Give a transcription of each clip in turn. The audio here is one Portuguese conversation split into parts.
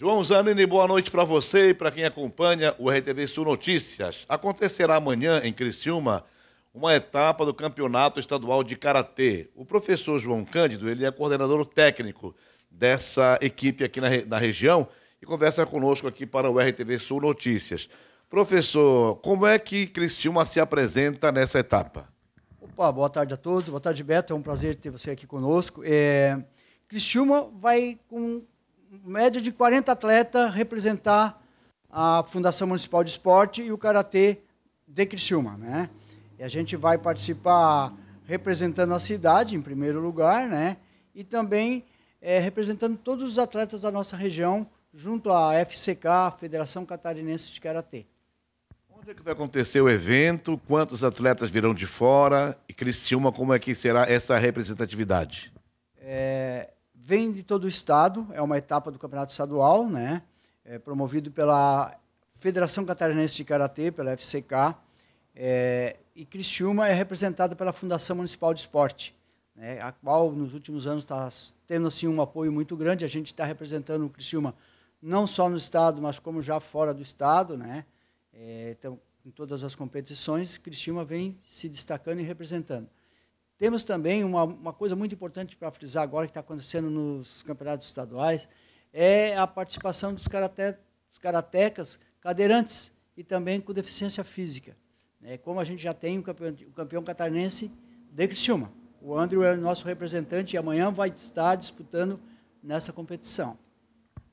João Zanini, boa noite para você e para quem acompanha o RTV Sul Notícias. Acontecerá amanhã em Criciúma uma etapa do Campeonato Estadual de Karatê. O professor João Cândido, ele é coordenador técnico dessa equipe aqui na, na região e conversa conosco aqui para o RTV Sul Notícias. Professor, como é que Criciúma se apresenta nessa etapa? Opa, boa tarde a todos. Boa tarde, Beto. É um prazer ter você aqui conosco. É... Criciúma vai com média de 40 atletas representar a Fundação Municipal de Esporte e o Karatê de Criciúma, né? E a gente vai participar representando a cidade, em primeiro lugar, né? E também é, representando todos os atletas da nossa região, junto à FCK, Federação Catarinense de Karatê. Onde é que vai acontecer o evento? Quantos atletas virão de fora? E Criciúma, como é que será essa representatividade? É, vem de todo o estado, é uma etapa do campeonato estadual, né? É promovido pela Federação Catarinense de Karatê, pela FCK, é, e Criciúma é representada pela Fundação Municipal de Esporte, né? a qual nos últimos anos está tendo assim um apoio muito grande. A gente está representando o Criciúma não só no estado, mas como já fora do estado, né? É, então, em todas as competições, Criciúma vem se destacando e representando. Temos também uma, uma coisa muito importante para frisar agora, que está acontecendo nos campeonatos estaduais, é a participação dos, karate, dos karatecas cadeirantes e também com deficiência física. Né? como a gente já tem o campeão, o campeão catarinense de Criciúma. O Andrew é o nosso representante e amanhã vai estar disputando nessa competição.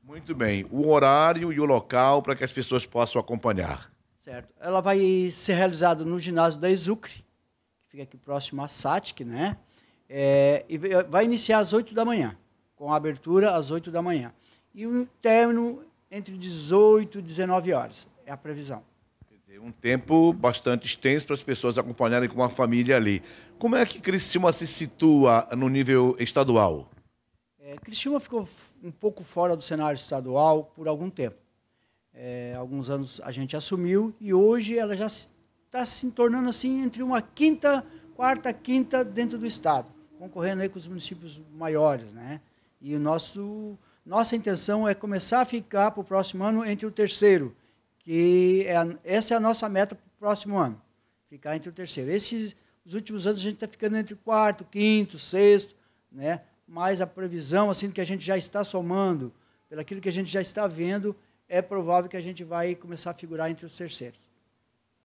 Muito bem. O horário e o local para que as pessoas possam acompanhar. Certo. Ela vai ser realizada no ginásio da Exucre, fica aqui próximo à SATIC, né? É, e vai iniciar às 8 da manhã, com a abertura às 8 da manhã. E o término entre 18 e 19 horas, é a previsão. Quer dizer, um tempo bastante extenso para as pessoas acompanharem com a família ali. Como é que Criciúma se situa no nível estadual? É, ficou um pouco fora do cenário estadual por algum tempo. É, alguns anos a gente assumiu e hoje ela já se está se tornando assim entre uma quinta, quarta, quinta dentro do estado, concorrendo aí com os municípios maiores, né? E o nosso nossa intenção é começar a ficar para o próximo ano entre o terceiro, que é a, essa é a nossa meta para o próximo ano, ficar entre o terceiro. Esses os últimos anos a gente está ficando entre quarto, quinto, sexto, né? Mas a previsão assim que a gente já está somando, pelo aquilo que a gente já está vendo, é provável que a gente vai começar a figurar entre os terceiros.